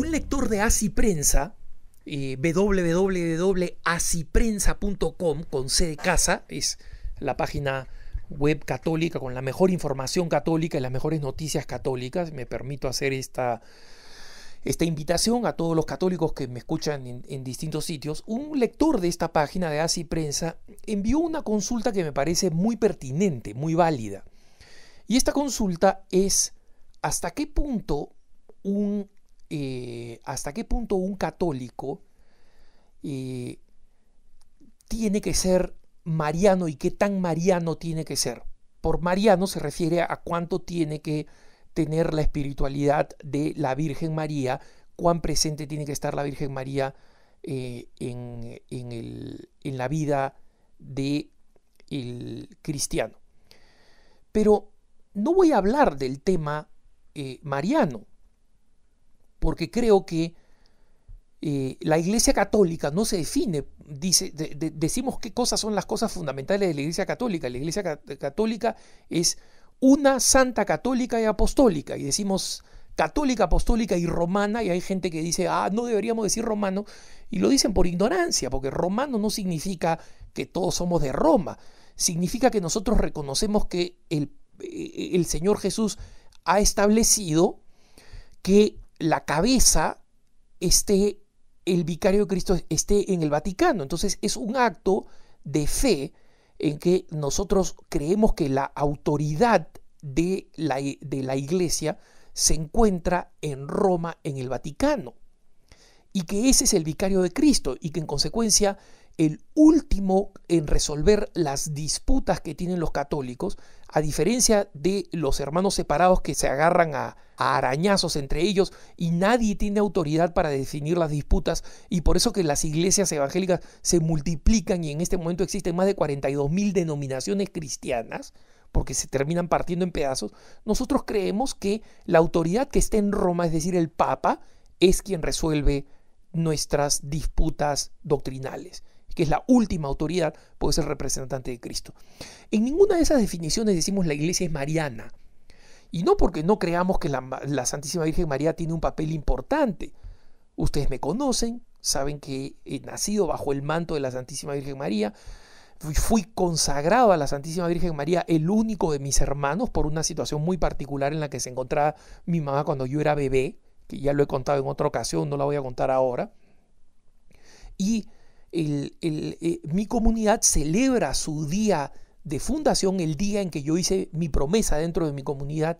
Un lector de ACI Prensa, eh, www.aciprensa.com, con C de casa, es la página web católica con la mejor información católica y las mejores noticias católicas. Me permito hacer esta, esta invitación a todos los católicos que me escuchan en, distintos sitios. Un lector de esta página de ACI Prensa envió una consulta que me parece muy pertinente, muy válida. Y esta consulta es hasta qué punto un eh, hasta qué punto un católico eh, tiene que ser mariano y qué tan mariano tiene que ser. Por mariano se refiere a cuánto tiene que tener la espiritualidad de la Virgen María, cuán presente tiene que estar la Virgen María eh, en, el, en, la vida del el cristiano. Pero no voy a hablar del tema mariano, porque creo que eh, la Iglesia Católica no se define, decimos qué cosas son las cosas fundamentales de la Iglesia Católica. La Iglesia Católica es una santa católica y apostólica, y decimos católica, apostólica y romana, y hay gente que dice, ah, no deberíamos decir romano, y lo dicen por ignorancia, porque romano no significa que todos somos de Roma, significa que nosotros reconocemos que el, eh, el Señor Jesús ha establecido que la cabeza esté el vicario de Cristo esté en el Vaticano. Entonces es un acto de fe en que nosotros creemos que la autoridad de la, de la iglesia se encuentra en Roma, en el Vaticano, y que ese es el vicario de Cristo, y que en consecuencia el último en resolver las disputas que tienen los católicos, a diferencia de los hermanos separados que se agarran a, arañazos entre ellos y nadie tiene autoridad para definir las disputas y por eso que las iglesias evangélicas se multiplican y en este momento existen más de 42 mil denominaciones cristianas porque se terminan partiendo en pedazos, nosotros creemos que la autoridad que está en Roma, es decir, el Papa, es quien resuelve nuestras disputas doctrinales que es la última autoridad, puede ser representante de Cristo. En ninguna de esas definiciones decimos la iglesia es mariana. Y no porque no creamos que la, Santísima Virgen María tiene un papel importante. Ustedes me conocen, saben que he nacido bajo el manto de la Santísima Virgen María fui consagrado a la Santísima Virgen María, el único de mis hermanos, por una situación muy particular en la que se encontraba mi mamá cuando yo era bebé, que ya lo he contado en otra ocasión, no la voy a contar ahora. Y eh, mi comunidad celebra su día de fundación, el día en que yo hice mi promesa dentro de mi comunidad,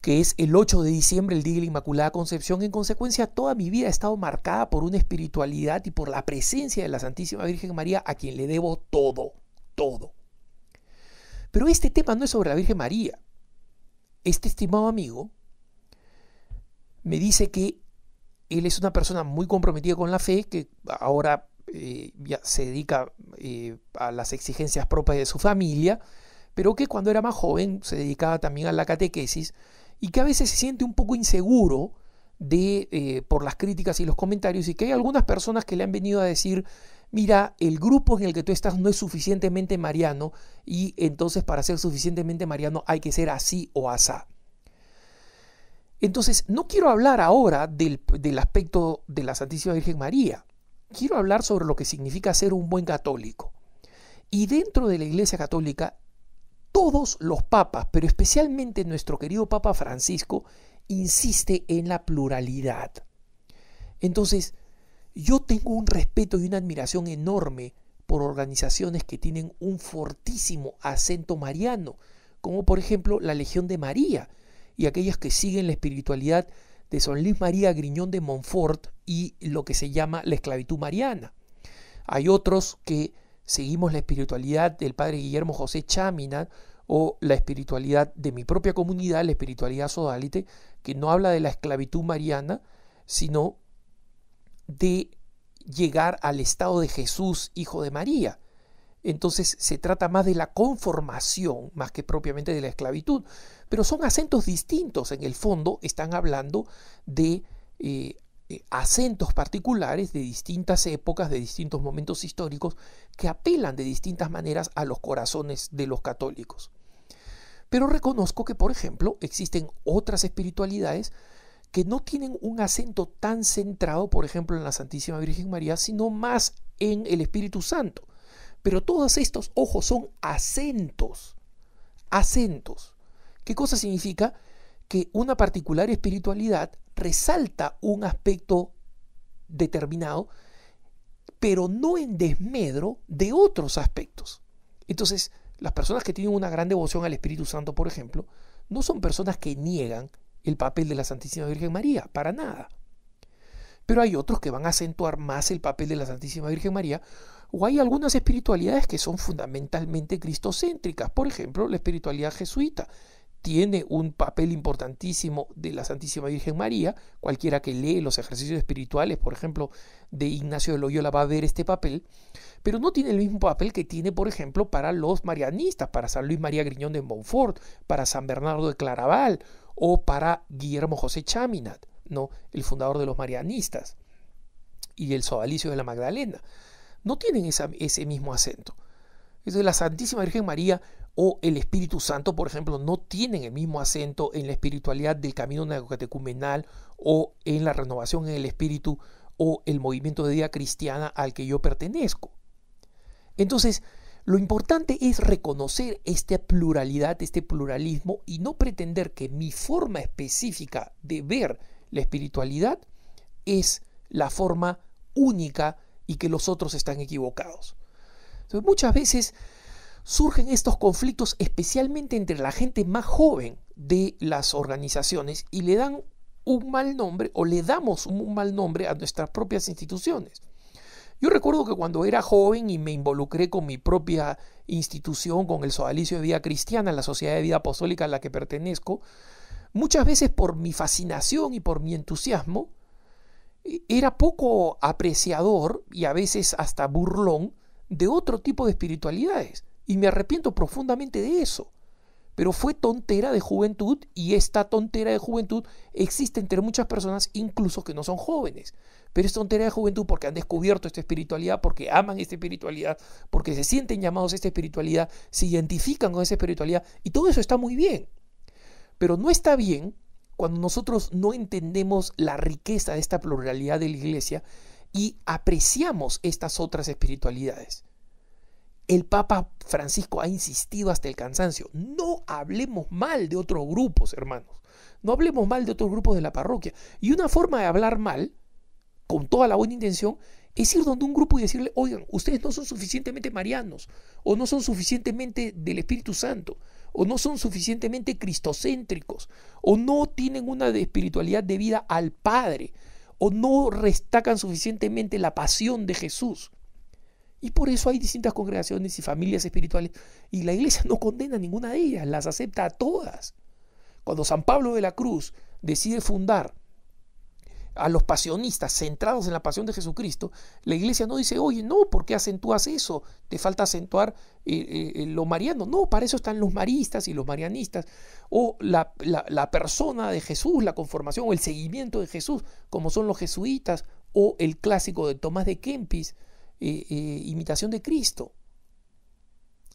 que es el 8 de diciembre, el Día de la Inmaculada Concepción. En consecuencia, toda mi vida ha estado marcada por una espiritualidad y por la presencia de la Santísima Virgen María, a quien le debo todo, todo. Pero este tema no es sobre la Virgen María. Este estimado amigo me dice que él es una persona muy comprometida con la fe, que ahora eh, ya se dedica eh, a las exigencias propias de su familia, pero que cuando era más joven se dedicaba también a la catequesis y que a veces se siente un poco inseguro de, eh, por las críticas y los comentarios y que hay algunas personas que le han venido a decir, mira, el grupo en el que tú estás no es suficientemente mariano y entonces para ser suficientemente mariano hay que ser así o asá. Entonces, no quiero hablar ahora del, del aspecto de la Santísima Virgen María, quiero hablar sobre lo que significa ser un buen católico. Y dentro de la Iglesia Católica, todos los papas, pero especialmente nuestro querido Papa Francisco, insiste en la pluralidad. Entonces, yo tengo un respeto y una admiración enorme por organizaciones que tienen un fortísimo acento mariano, como por ejemplo la Legión de María y aquellas que siguen la espiritualidad de San Luis María Griñón de Montfort y lo que se llama la esclavitud mariana. Hay otros que seguimos la espiritualidad del padre Guillermo José Chámina o la espiritualidad de mi propia comunidad, la espiritualidad sodalite, que no habla de la esclavitud mariana, sino de llegar al estado de Jesús, hijo de María. Entonces se trata más de la conformación, más que propiamente de la esclavitud. Pero son acentos distintos. En el fondo están hablando de eh, eh, acentos particulares de distintas épocas, de distintos momentos históricos, que apelan de distintas maneras a los corazones de los católicos. Pero reconozco que, por ejemplo, existen otras espiritualidades que no tienen un acento tan centrado, por ejemplo, en la Santísima Virgen María, sino más en el Espíritu Santo. Pero todos estos, ojos son acentos. Acentos. ¿Qué cosa significa? Que una particular espiritualidad resalta un aspecto determinado, pero no en desmedro de otros aspectos. Entonces, las personas que tienen una gran devoción al Espíritu Santo, por ejemplo, no son personas que niegan el papel de la Santísima Virgen María, para nada pero hay otros que van a acentuar más el papel de la Santísima Virgen María, o hay algunas espiritualidades que son fundamentalmente cristocéntricas, por ejemplo, la espiritualidad jesuita tiene un papel importantísimo de la Santísima Virgen María. Cualquiera que lee los ejercicios espirituales, por ejemplo, de Ignacio de Loyola va a ver este papel, pero no tiene el mismo papel que tiene, por ejemplo, para los marianistas, para San Luis María Griñón de Montfort, para San Bernardo de Claraval o para Guillermo José Chaminat. ¿no? el fundador de los marianistas y el sodalicio de la Magdalena, no tienen ese mismo acento. Entonces, la Santísima Virgen María o el Espíritu Santo, por ejemplo, no tienen el mismo acento en la espiritualidad del camino neocatecumenal o en la renovación en el espíritu o el movimiento de vida cristiana al que yo pertenezco. Entonces, lo importante es reconocer esta pluralidad, este pluralismo y no pretender que mi forma específica de ver la espiritualidad es la forma única y que los otros están equivocados. muchas veces surgen estos conflictos especialmente entre la gente más joven de las organizaciones y le dan un mal nombre o le damos un mal nombre a nuestras propias instituciones. Yo recuerdo que cuando era joven y me involucré con mi propia institución, con el Sodalicio de Vida Cristiana, la Sociedad de Vida Apostólica a la que pertenezco, muchas veces por mi fascinación y por mi entusiasmo, e-, era poco apreciador y a veces hasta burlón de otro tipo de espiritualidades. Y me arrepiento profundamente de eso. Pero fue tontera de juventud y esta tontera de juventud existe entre muchas personas, incluso que no son jóvenes. Pero es tontera de juventud porque han descubierto esta espiritualidad, porque aman esta espiritualidad, porque se sienten llamados a esta espiritualidad, se identifican con esa espiritualidad y todo eso está muy bien. Pero no está bien cuando nosotros no entendemos la riqueza de esta pluralidad de la iglesia y apreciamos estas otras espiritualidades. El Papa Francisco ha insistido hasta el cansancio, no hablemos mal de otros grupos, hermanos, no hablemos mal de otros grupos de la parroquia. Y una forma de hablar mal, con toda la buena intención, es ir donde un grupo y decirle, oigan, ustedes no son suficientemente marianos, o no son suficientemente del Espíritu Santo, o no son suficientemente cristocéntricos, o no tienen una de espiritualidad debida al Padre, o no restacan suficientemente la pasión de Jesús. Y por eso hay distintas congregaciones y familias espirituales, y la iglesia no condena a ninguna de ellas, las acepta a todas. Cuando San Pablo de la Cruz decide fundar a los pasionistas centrados en la pasión de Jesucristo, la iglesia no dice, oye, no, ¿por qué acentúas eso? Te falta acentuar eh, eh, eh, lo mariano. No, para eso están los maristas y los marianistas. O la, persona de Jesús, la conformación o el seguimiento de Jesús, como son los jesuitas, o el clásico de Tomás de Kempis, imitación de Cristo.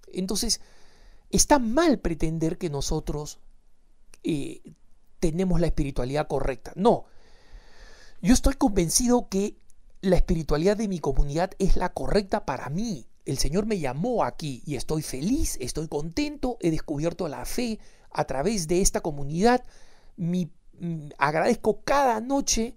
Entonces, está mal pretender que nosotros tenemos la espiritualidad correcta. No, yo estoy convencido que la espiritualidad de mi comunidad es la correcta para mí. El Señor me llamó aquí y estoy feliz, estoy contento, he descubierto la fe a través de esta comunidad. Mi, mm, agradezco cada noche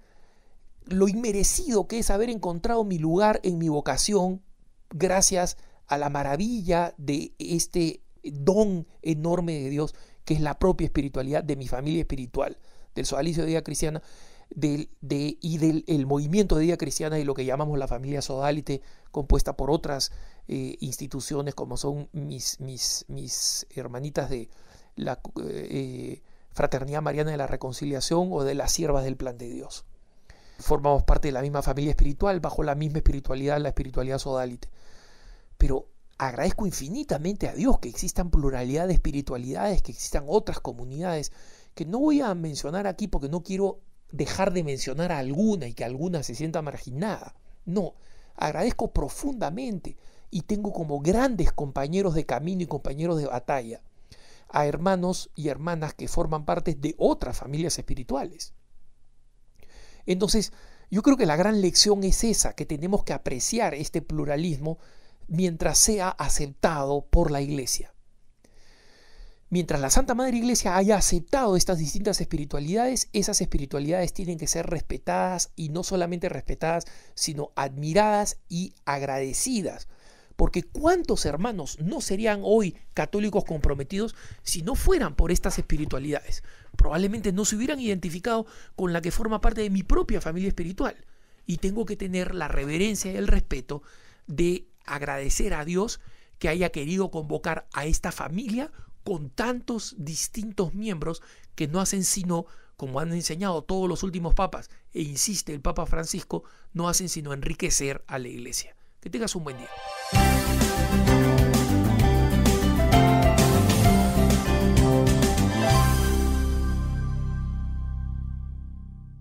lo inmerecido que es haber encontrado mi lugar en mi vocación gracias a la maravilla de este don enorme de Dios que es la propia espiritualidad de mi familia espiritual, del Sodalicio de Día Cristiana y del movimiento de vida cristiana y lo que llamamos la familia sodalite, compuesta por otras eh, instituciones como son mis, mis, hermanitas de la eh, Fraternidad Mariana de la Reconciliación o de las Siervas del Plan de Dios. Formamos parte de la misma familia espiritual, bajo la misma espiritualidad, la espiritualidad sodalite. Pero agradezco infinitamente a Dios que existan pluralidad de espiritualidades, que existan otras comunidades, que no voy a mencionar aquí porque no quiero dejar de mencionar a alguna y que alguna se sienta marginada. No, agradezco profundamente y tengo como grandes compañeros de camino y compañeros de batalla a hermanos y hermanas que forman parte de otras familias espirituales. Entonces, yo creo que la gran lección es esa, que tenemos que apreciar este pluralismo mientras sea aceptado por la Iglesia. Mientras la Santa Madre Iglesia haya aceptado estas distintas espiritualidades, esas espiritualidades tienen que ser respetadas y no solamente respetadas, sino admiradas y agradecidas. Porque cuántos hermanos no serían hoy católicos comprometidos si no fueran por estas espiritualidades. Probablemente no se hubieran identificado con la que forma parte de mi propia familia espiritual. Y tengo que tener la reverencia y el respeto de agradecer a Dios que haya querido convocar a esta familia con tantos distintos miembros que no hacen sino, como han enseñado todos los últimos papas, e insiste el Papa Francisco, no hacen sino enriquecer a la iglesia. Que tengas un buen día.